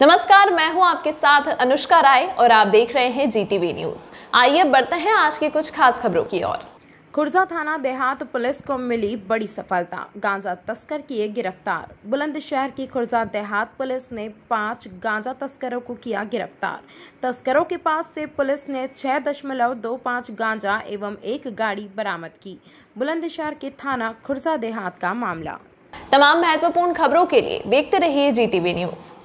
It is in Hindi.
नमस्कार मैं हूं आपके साथ अनुष्का राय और आप देख रहे हैं जीटीवी न्यूज आइए बढ़ते हैं आज की कुछ खास खबरों की ओर खुर्जा थाना देहात पुलिस को मिली बड़ी सफलता गांजा तस्कर किए गिरफ्तार बुलंदशहर की खुर्जा देहात पुलिस ने पांच गांजा तस्करों को किया गिरफ्तार तस्करों के पास से पुलिस ने छह दशमलव दो पाँच गांजा एवं एक गाड़ी बरामद की बुलंदशहर के थाना खुर्जा देहात का मामला तमाम महत्वपूर्ण खबरों के लिए देखते रहिए जी टीवी न्यूज़